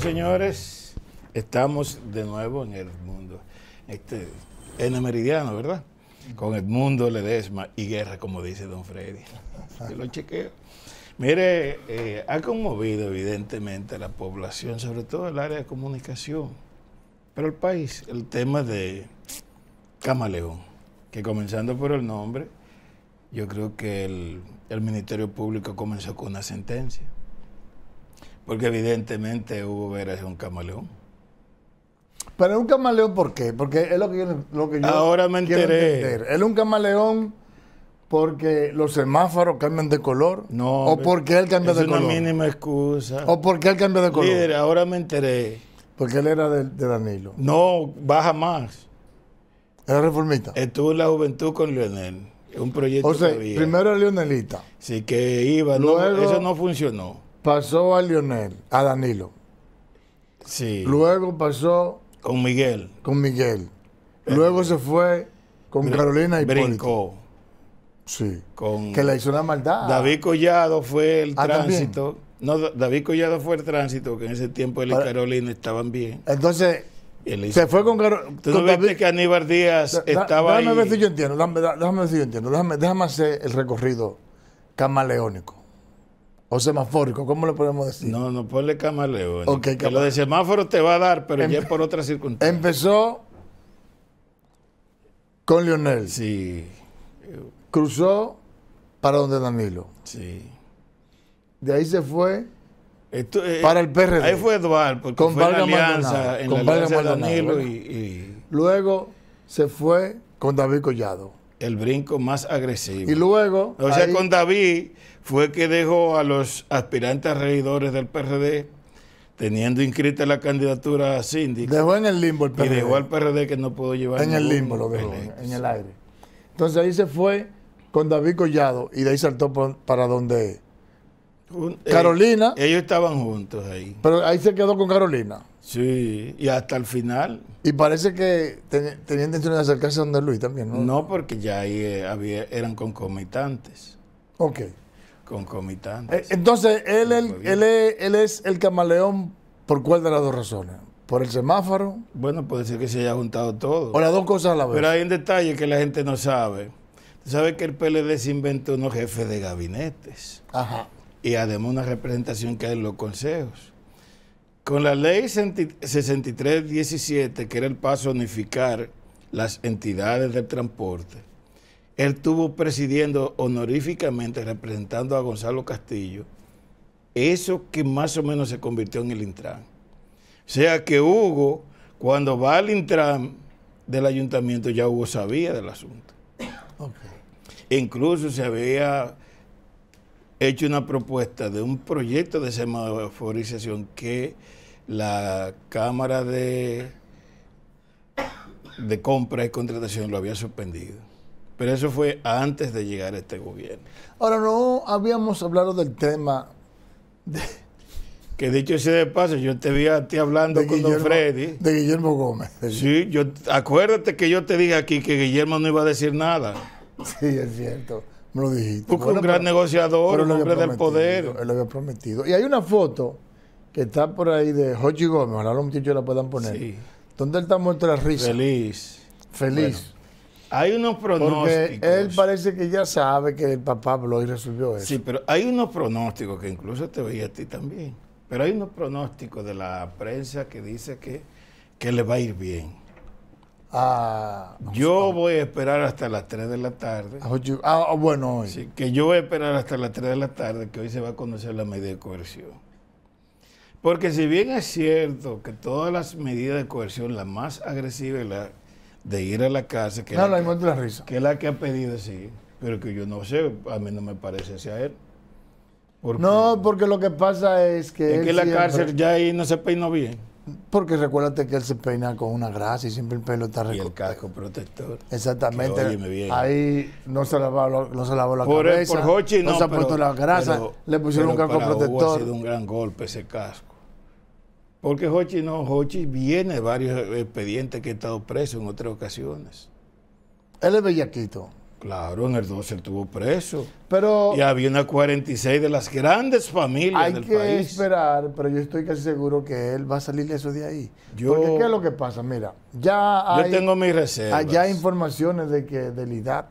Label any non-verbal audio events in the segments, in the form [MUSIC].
señores, estamos de nuevo en el mundo, este, en el meridiano, ¿verdad? Con el mundo Ledesma y Guerra, como dice don Freddy. [LAUGHS] lo chequeo. Mire, eh, ha conmovido evidentemente a la población, sobre todo el área de comunicación, pero el país, el tema de Camaleón, que comenzando por el nombre, yo creo que el Ministerio Público comenzó con una sentencia porque evidentemente Hugo Vera es un camaleón. Pero es un camaleón, ¿por qué? Porque es lo que yo, lo que yo Ahora me enteré. Él es un camaleón porque los semáforos cambian de color. No. O porque él cambia de color. Es una mínima excusa. O porque él cambia de color. Mire, ahora me enteré. Porque él era de, Danilo. No, baja más. Era reformista. Estuvo en la juventud con Lionel. Un proyecto. O sea, primero era Lionelita. Sí, que iba. eso no funcionó pasó a Lionel, a Danilo. Sí. Luego pasó. Con Miguel. Con Miguel. Luego eh, se fue con Carolina y Brincó. Sí. Con que le hizo una maldad. David Collado fue el ah, tránsito. No, David Collado fue el tránsito, que en ese tiempo él y Carolina estaban bien. Entonces, se fue con Carolina. Tú no que Aníbal Díaz estaba estaba déjame Ver si yo entiendo, déjame, déjame ver si yo entiendo. Déjame, déjame hacer el recorrido camaleónico. O semafórico, ¿cómo le podemos decir? No, no, ponle camaleón. que lo de semáforo te va a dar, pero ya em- es por otra circunstancia. Empezó con Lionel. Sí. Cruzó para donde Danilo. Sí. De ahí se fue esto, eh, para el PRD. Ahí fue Eduardo, porque con fue la alianza, en con la alianza Danilo ¿eh? y... Luego se fue con David Collado el brinco más agresivo. Y luego. O sea, con David fue que dejó a los aspirantes regidores del PRD teniendo inscrita la candidatura a Cindy. Dejó en el limbo el PRD. Y dejó al PRD que no pudo llevar. En el limbo lo dejó, en el aire. Entonces ahí se fue con David Collado y de ahí saltó para donde eh, Carolina. ellos estaban juntos ahí. Pero ahí se quedó con Carolina. Sí, y hasta el final. Y parece que tenían intención de acercarse a Don Luis también, ¿no? No, porque ya ahí eh, había, eran concomitantes. Ok. Concomitantes. Eh, entonces, él, es, el camaleón por cuál de las dos razones. ¿Por el semáforo? Bueno, puede ser que se haya juntado todo. O las dos cosas a la vez. Pero hay un detalle que la gente no sabe. Tú sabes que el PLD se inventó unos jefes de gabinetes. Ajá y además una representación que hay en los consejos. Con la ley 6317, que era el paso a unificar las entidades del transporte, él estuvo presidiendo honoríficamente, representando a Gonzalo Castillo, eso que más o menos se convirtió en el Intran. O sea que Hugo, cuando va al Intran del ayuntamiento, ya Hugo sabía del asunto. E incluso se había hecho una propuesta de un proyecto de semaforización que la Cámara de, de Compra y Contratación lo había suspendido. Pero eso fue antes de llegar a este gobierno. Ahora, no habíamos hablado del tema de... Que dicho sea de paso, yo te vi a ti hablando con Don Freddy. De Guillermo Gómez. Sí, yo, acuérdate que yo te dije aquí que Guillermo no iba a decir nada. Sí, es cierto un gran negociador, un hombre del poder. Él lo había prometido. Y hay una foto que está por ahí de Jochi Gómez, ojalá los muchachos la puedan poner. Sí. Donde él está muerto risa. Feliz. Feliz. Hay unos pronósticos. él parece que ya sabe que el papá y resolvió eso. Sí, pero hay unos pronósticos que incluso te veía a ti también. Pero hay unos pronósticos de la prensa que dice que, que le va a ir bien. Ah, yo voy a esperar hasta las 3 de la tarde. Ah, ah, bueno, que yo voy a esperar hasta las 3 de la tarde, que hoy se va a conocer la medida de coerción. Porque si bien es cierto que todas las medidas de coerción, la más agresiva es la de ir a la cárcel, que, no, la, la que es la que ha pedido, sí, pero que yo no sé, a mí no me parece sea él. no, porque lo que pasa es que... Es que la cárcel ya ahí no se peinó bien. Porque recuérdate que él se peina con una grasa y siempre el pelo está recortado Y el casco protector. Exactamente. Ahí no se lavó, la cabeza. por eso. no, se ha puesto la grasa. le pusieron un casco protector. Hugo ha sido un gran golpe ese casco. Porque Hochi no, Hochi viene de varios expedientes que ha estado preso en otras ocasiones. Él es bellaquito. Claro, en el 12 él estuvo preso. Pero y había una 46 de las grandes familias del hay que esperar, pero yo estoy casi seguro que él va a salir eso de ahí. Yo, Porque ¿qué es lo que pasa? Mira, ya hay... tengo mis reservas. Ya hay informaciones de que del IDAP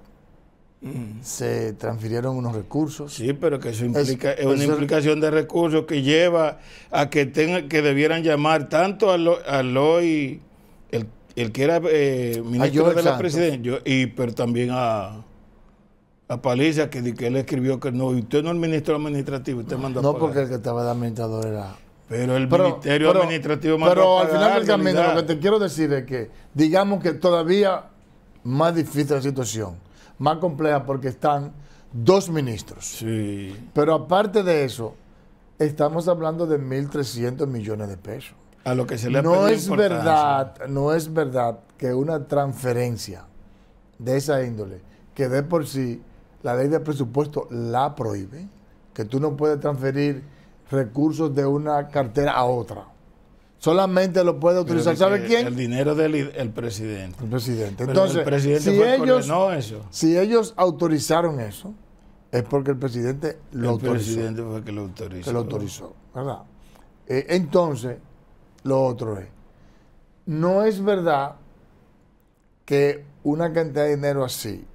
mm. se transfirieron unos recursos. Sí, pero que eso implica, es, una implicación de recursos que lleva a que que debieran llamar tanto a, lo, a Loy el que era eh, ministro de la presidencia, y, pero también a, a Paliza, que, que él escribió que no, y usted no es ministro administrativo, usted mandó No, porque el que estaba de administrador era. Pero el ministerio administrativo mandó Pero al final del camino, lo que te quiero decir es que, digamos que todavía más difícil la situación, más compleja, porque están dos ministros. Sí. Pero aparte de eso, estamos hablando de 1.300 millones de pesos lo que se le no es verdad, no es verdad que una transferencia de esa índole, que de por sí la ley de presupuesto la prohíbe, que tú no puedes transferir recursos de una cartera a otra. Solamente lo puede utilizar, ¿sabe quién? El dinero del el presidente. El presidente. Entonces, presidente si, ellos, eso. si ellos autorizaron eso, es porque el presidente lo autorizó. El presidente fue que lo autorizó. Que lo autorizó, ¿verdad? Eh, entonces, lo otro es, no es verdad que una cantidad de dinero así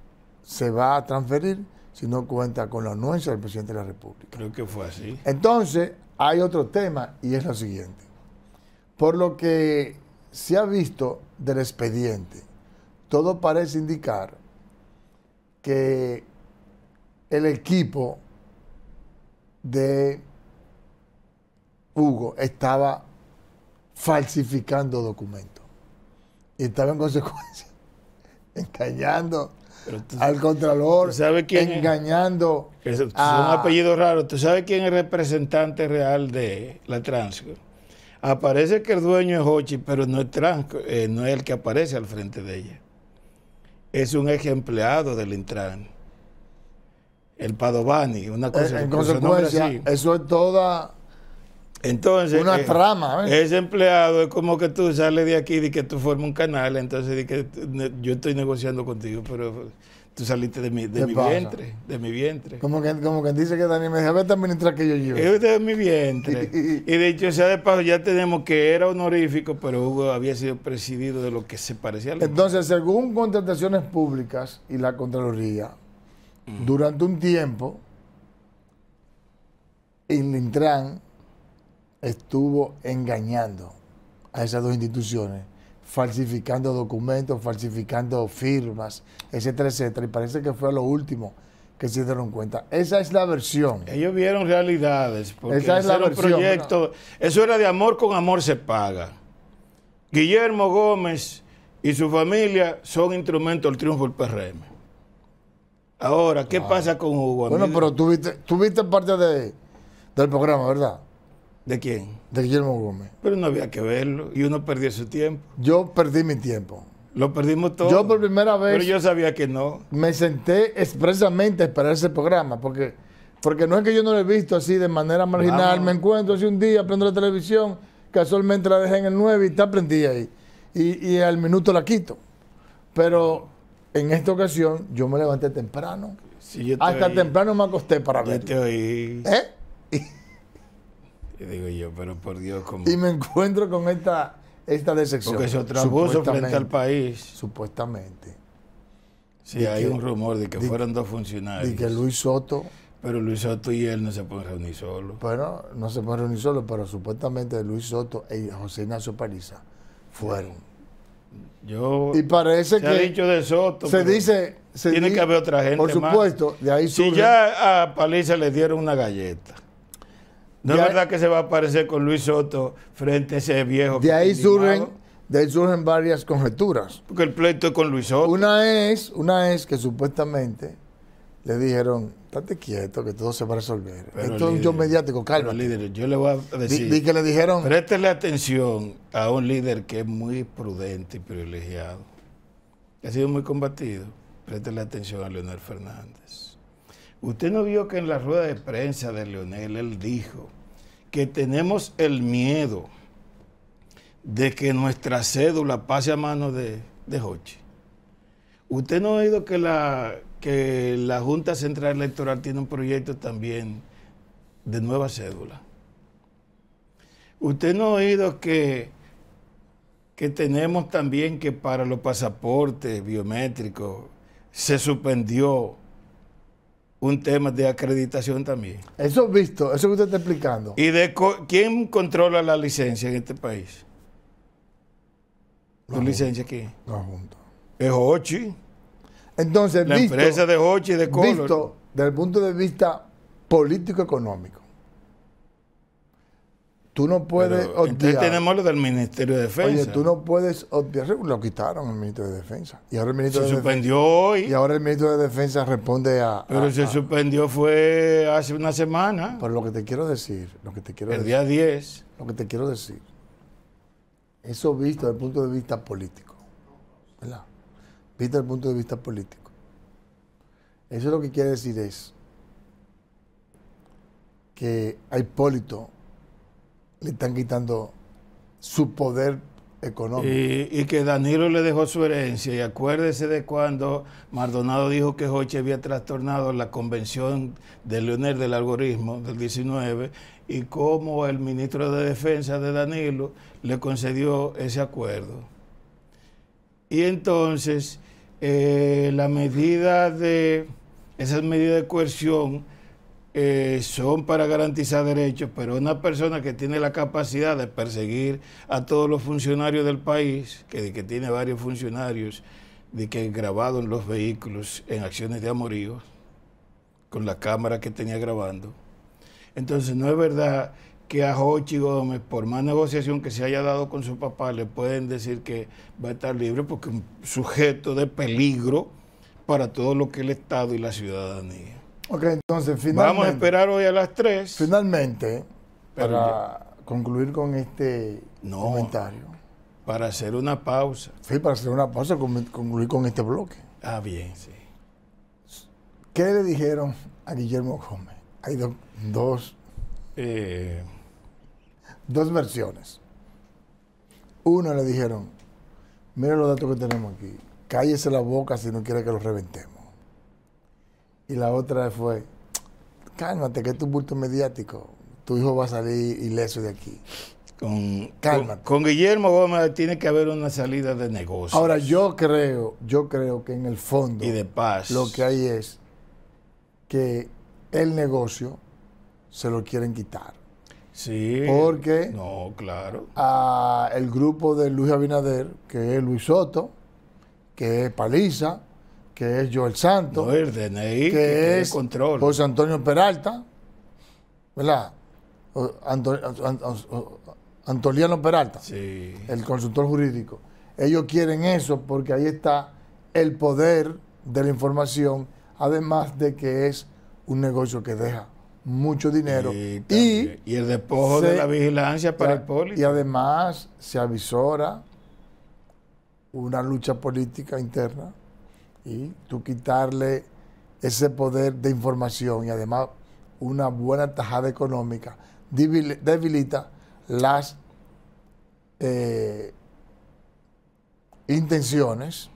se va a transferir si no cuenta con la anuencia del presidente de la República. Creo que fue así. Entonces, hay otro tema y es lo siguiente. Por lo que se ha visto del expediente, todo parece indicar que el equipo de Hugo estaba falsificando documentos. Y estaba en consecuencia [LAUGHS] engañando al Contralor, sabe quién engañando. Es, son a... apellidos ¿Tú sabes quién es el representante real de la Transco? Aparece que el dueño es Hochi, pero no es, Transco, eh, no es el que aparece al frente de ella. Es un ex empleado del Intran. El Padovani, una cosa. Eh, en, consecuencia, eso es toda entonces, una eh, Ese empleado es como que tú sales de aquí y que tú formas un canal, entonces yo estoy negociando contigo, pero tú saliste de mi, vientre, Como que, dice que Daniel me dice, a ver, que yo llevo. Es de mi vientre. [LAUGHS] y de hecho, sea de paso, ya tenemos que era honorífico, pero Hugo había sido presidido de lo que se parecía a Entonces, según contrataciones públicas y la Contraloría, durante un tiempo, en estuvo engañando a esas dos instituciones, falsificando documentos, falsificando firmas, etcétera, etcétera. Y parece que fue lo último que se dieron cuenta. Esa es la versión. Ellos vieron realidades. Porque Esa es la versión. Proyecto, Eso era de amor con amor se paga. Guillermo Gómez y su familia son instrumentos del triunfo del PRM. Ahora, ¿qué pasa con Hugo? Bueno, pero tú viste parte de, del programa, ¿verdad? ¿De quién? De Guillermo Gómez. Pero no había que verlo y uno perdió su tiempo. Yo perdí mi tiempo. Lo perdimos todo. Yo por primera vez. Pero yo sabía que no. Me senté expresamente a esperar ese programa porque, porque no es que yo no lo he visto así de manera marginal. Me encuentro hace un día, prendo la televisión, casualmente la dejé en el 9 y está prendida ahí. Y, al minuto la quito. Pero en esta ocasión yo me levanté temprano. Hasta temprano me acosté para ver. Te oí. ¿Eh? [LAUGHS] Y digo yo, pero por Dios, Y me encuentro con esta, esta decepción. Porque se otro abuso frente al país. Supuestamente. Sí, hay un rumor de que fueron dos funcionarios. Y que Luis Soto. Pero Luis Soto y él no se pueden reunir solos. Bueno, no se pueden reunir solos, pero supuestamente Luis Soto y José Ignacio Pariza fueron. Yo. Y parece que. Ha dicho de Soto. Se dice. Se tiene que haber otra gente. Por supuesto, de ahí Si ya a Paliza le dieron una galleta no es verdad que se va a aparecer con Luis Soto frente a ese viejo. De ahí surgen, de ahí surgen varias conjeturas. Porque el pleito es con Luis Soto. Una es, una es que supuestamente le dijeron, estate quieto, que todo se va a resolver. Esto es un yo mediático, calma. yo le voy a decir. que le dijeron. Préstele atención a un líder que es muy prudente y privilegiado. ha sido muy combatido. Préstele atención a Leonel Fernández. Usted no vio que en la rueda de prensa de Leonel él dijo que tenemos el miedo de que nuestra cédula pase a manos de, de Usted no ha oído que la, que la Junta Central Electoral tiene un proyecto también de nueva cédula. Usted no ha oído que, que tenemos también que para los pasaportes biométricos se suspendió un tema de acreditación también. Eso visto, eso que usted está explicando. ¿Y de quién controla la licencia en este país? ¿Tu licencia quién? No, Junta. Es Hochi. Entonces, la empresa de Hochi de Color. Visto desde el punto de vista político-económico, Tú no puedes tenemos lo del Ministerio de Defensa. Oye, tú no puedes Lo quitaron el ministro de Defensa. Y ahora el ministro se suspendió hoy. Y ahora el ministro de Defensa responde a. Pero se suspendió fue hace una semana. Pero lo que te quiero decir, lo que te quiero el decir. El día 10. Lo que te quiero decir. Eso visto desde el punto de vista político. ¿Verdad? Visto desde el punto de vista político. Eso lo que quiere decir es que a Hipólito le están quitando su poder económico. Y, que Danilo le dejó su herencia. Y acuérdese de cuando Maldonado dijo que Hoche había trastornado la convención de Leonel del algoritmo del 19 y cómo el ministro de Defensa de Danilo le concedió ese acuerdo. Y entonces, eh, la medida de, esas medida de coerción eh, son para garantizar derechos, pero una persona que tiene la capacidad de perseguir a todos los funcionarios del país, que, tiene varios funcionarios, de que grabado en los vehículos en acciones de amorío, con la cámara que tenía grabando. Entonces no es verdad que a Hochi Gómez, por más negociación que se haya dado con su papá, le pueden decir que va a estar libre porque es un sujeto de peligro para todo lo que es el Estado y la ciudadanía. Ok, entonces finalmente. Vamos a esperar hoy a las 3. Finalmente, para, concluir con este comentario. Para hacer una pausa. Sí, para hacer una pausa, concluir con este bloque. Ah, bien, sí. ¿Qué le dijeron a Guillermo Gómez? Hay dos, eh. dos versiones. Uno le dijeron, mira los datos que tenemos aquí, cállese la boca si no quiere que los reventemos. Y la otra fue, cálmate, que es tu bulto mediático. Tu hijo va a salir ileso de aquí. Con, cálmate. Con, Guillermo Gómez tiene que haber una salida de negocio. Ahora, yo creo, yo creo que en el fondo. Lo que hay es que el negocio se lo quieren quitar. Sí. Porque. No, claro. A el grupo de Luis Abinader, que es Luis Soto, que es Paliza, que es Joel Santos, el DNI, que, es control. José Antonio Peralta, ¿verdad? Antoliano Peralta, sí. el consultor jurídico. Ellos quieren eso porque ahí está el poder de la información, además de que es un negocio que deja mucho dinero. Y, el despojo de la vigilancia para el poli. Y además se avisora una lucha política interna y tú quitarle ese poder de información y además una buena tajada económica debilita las eh, intenciones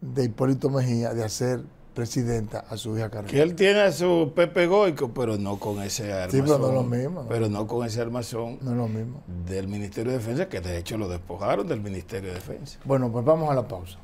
de Hipólito Mejía de hacer presidenta a su hija Carmen. Que él tiene a su Pepe Goico, pero no con ese armazón. Sí, pero no lo mismo. Pero no con ese armazón. No lo mismo. Del Ministerio de Defensa, que de hecho lo despojaron del Ministerio de Defensa. Bueno, pues vamos a la pausa.